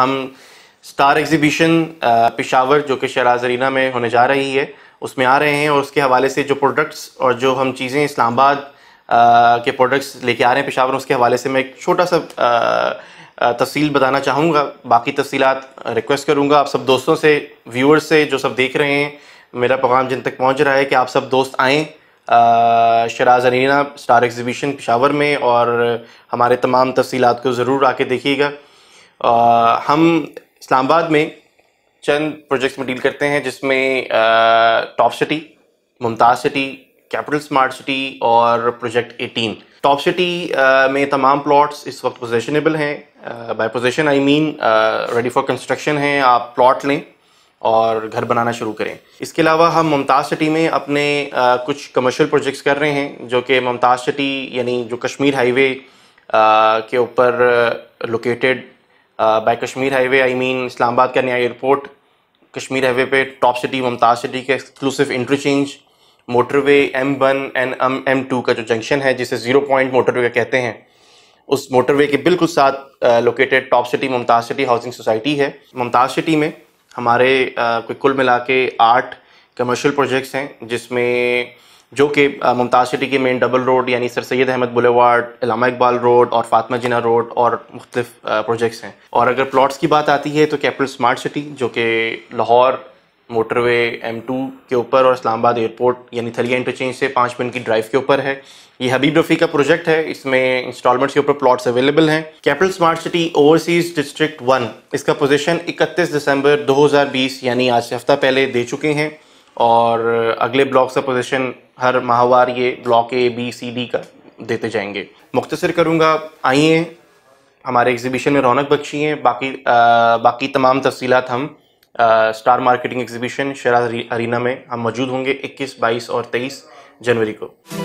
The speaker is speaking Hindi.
हम स्टार एग्जीबिशन पिशावर जो कि शराजरीना में होने जा रही है उसमें आ रहे हैं और उसके हवाले से जो प्रोडक्ट्स और जो हम चीज़ें इस्लामाबाद के प्रोडक्ट्स लेके आ रहे हैं पिशावर उसके हवाले से मैं एक छोटा सा तफसील बताना चाहूँगा बाकी तफसीत रिक्वेस्ट करूँगा आप सब दोस्तों से व्यूअर्स से जो सब देख रहे हैं मेरा पैगाम जिन तक पहुँच रहा है कि आप सब दोस्त आएँ Sheraz arena star exhibition Peshawar में और हमारे तमाम तफसीत को ज़रूर आके देखिएगा आ, हम इस्लामाबाद में चंद प्रोजेक्ट्स में डील करते हैं जिसमें top city Mumtaz city capital smart city और प्रोजेक्ट 18 टॉप सिटी में तमाम प्लॉट्स इस वक्त पोजेशनेबल हैं by possession I mean ready for construction हैं आप प्लॉट लें और घर बनाना शुरू करें इसके अलावा हम मुमताज़ सिटी में अपने आ, कुछ कमर्शियल प्रोजेक्ट्स कर रहे हैं जो कि मुमताज़ सिटी यानी जो कश्मीर हाईवे के ऊपर located by Kashmir highway I mean Islamabad का नया एयरपोर्ट कश्मीर हाईवे पे टॉप सिटी मुमताज़ सिटी के exclusive interchange motorway M one and M M two का जो जंक्शन है जिसे ज़ीरो पॉइंट मोटरवे का कहते हैं उस मोटरवे के बिल्कुल साथ located top city Mumtaz city housing society है मुमताज़ सिटी में हमारे कोई uh, कुल मिला के आठ कमर्शल प्रोजेक्ट्स हैं जिसमें जो कि मुमताज़ सिटी की मेन डबल रोड यानी sir Syed Ahmad boulevard Allama Iqbal road और फातमा जिना रोड और मुख्तफ प्रोजेक्ट्स हैं और अगर प्लॉट्स की बात आती है तो कैपिटल स्मार्ट सिटी जो कि लाहौर मोटरवे एम टू के ऊपर और इस्लामाबाद एयरपोर्ट यानी थलिया इंटरचेंज से पाँच मिनट की ड्राइव के ऊपर है ये हबीब रफ़ी का प्रोजेक्ट है इसमें इंस्टॉलमेंट्स के ऊपर प्लॉट्स अवेलेबल हैं capital smart city overseas district one इसका पोजीशन 31 दिसंबर 2020 यानी आज से हफ्ता पहले दे चुके हैं और अगले ब्लॉक का पोजीशन हर माहवार ये block A B C D का देते जाएंगे मुख्तसर करूँगा आइए हमारे एग्जीबिशन में रौनक बख्शी हैं बाकी आ, बाकी तमाम तफसीत हम आ, star marketing exhibition Sheraz arena में हम मौजूद होंगे 21, 22 और 23 जनवरी को